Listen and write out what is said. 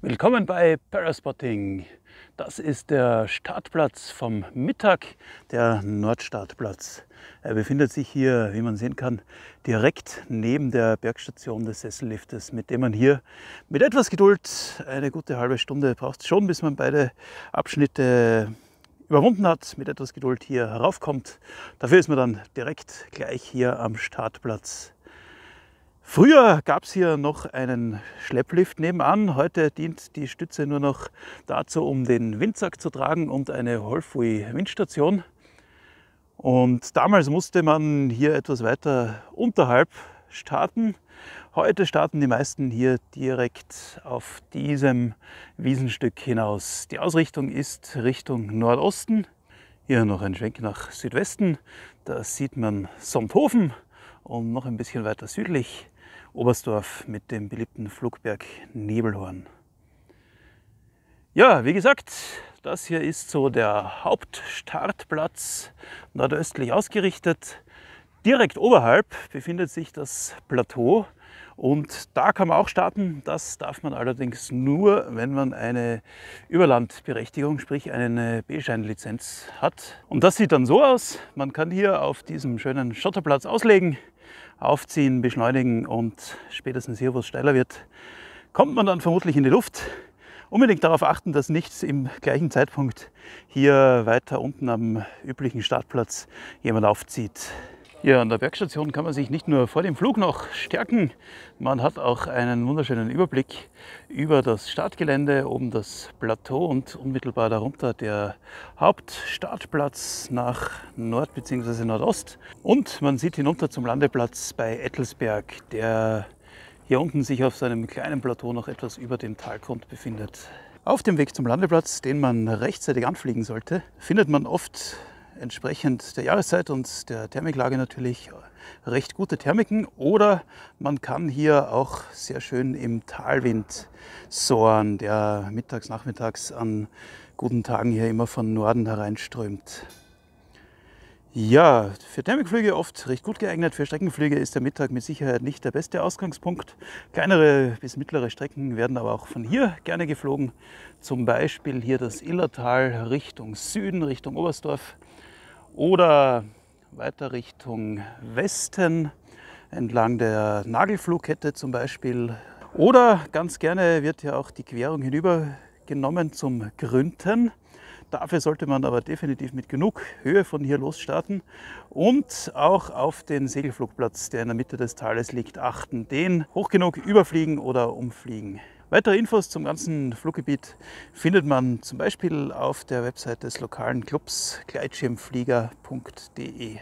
Willkommen bei Paraspotting. Das ist der Startplatz vom Mittag, der Nordstartplatz. Er befindet sich hier, wie man sehen kann, direkt neben der Bergstation des Sesselliftes, mit dem man hier mit etwas Geduld eine gute halbe Stunde braucht, schon bis man beide Abschnitte überwunden hat, mit etwas Geduld hier heraufkommt. Dafür ist man dann direkt gleich hier am Startplatz. Früher gab es hier noch einen Schlepplift nebenan. Heute dient die Stütze nur noch dazu, um den Windsack zu tragen und eine Holfui Windstation. Und damals musste man hier etwas weiter unterhalb starten. Heute starten die meisten hier direkt auf diesem Wiesenstück hinaus. Die Ausrichtung ist Richtung Nordosten. Hier noch ein Schwenk nach Südwesten. Da sieht man Sonthofen und noch ein bisschen weiter südlich Oberstdorf mit dem beliebten Flugberg Nebelhorn. Ja, wie gesagt, das hier ist so der Hauptstartplatz, nordöstlich ausgerichtet. Direkt oberhalb befindet sich das Plateau und da kann man auch starten. Das darf man allerdings nur, wenn man eine Überlandberechtigung, sprich eine äh, B-Schein-Lizenz hat. Und das sieht dann so aus. Man kann hier auf diesem schönen Schotterplatz auslegen aufziehen, beschleunigen und spätestens hier, wo es steiler wird, kommt man dann vermutlich in die Luft. Unbedingt darauf achten, dass nicht im gleichen Zeitpunkt hier weiter unten am üblichen Startplatz jemand aufzieht. Hier an der Bergstation kann man sich nicht nur vor dem Flug noch stärken, man hat auch einen wunderschönen Überblick über das Startgelände, oben das Plateau und unmittelbar darunter der Hauptstartplatz nach Nord bzw. Nordost. Und man sieht hinunter zum Landeplatz bei Ettelsberg, der hier unten sich auf seinem kleinen Plateau noch etwas über dem Talgrund befindet. Auf dem Weg zum Landeplatz, den man rechtzeitig anfliegen sollte, findet man oft entsprechend der Jahreszeit und der Thermiklage natürlich recht gute Thermiken oder man kann hier auch sehr schön im Talwind sohren, der mittags, nachmittags an guten Tagen hier immer von Norden hereinströmt. Ja, für Thermikflüge oft recht gut geeignet. Für Streckenflüge ist der Mittag mit Sicherheit nicht der beste Ausgangspunkt. Kleinere bis mittlere Strecken werden aber auch von hier gerne geflogen. Zum Beispiel hier das Illertal Richtung Süden, Richtung Oberstdorf oder weiter Richtung Westen entlang der Nagelflugkette zum Beispiel. Oder ganz gerne wird ja auch die Querung hinübergenommen zum Gründen. Dafür sollte man aber definitiv mit genug Höhe von hier losstarten und auch auf den Segelflugplatz, der in der Mitte des Tales liegt, achten. Den hoch genug überfliegen oder umfliegen. Weitere Infos zum ganzen Fluggebiet findet man zum Beispiel auf der Website des lokalen Clubs gleitschirmflieger.de.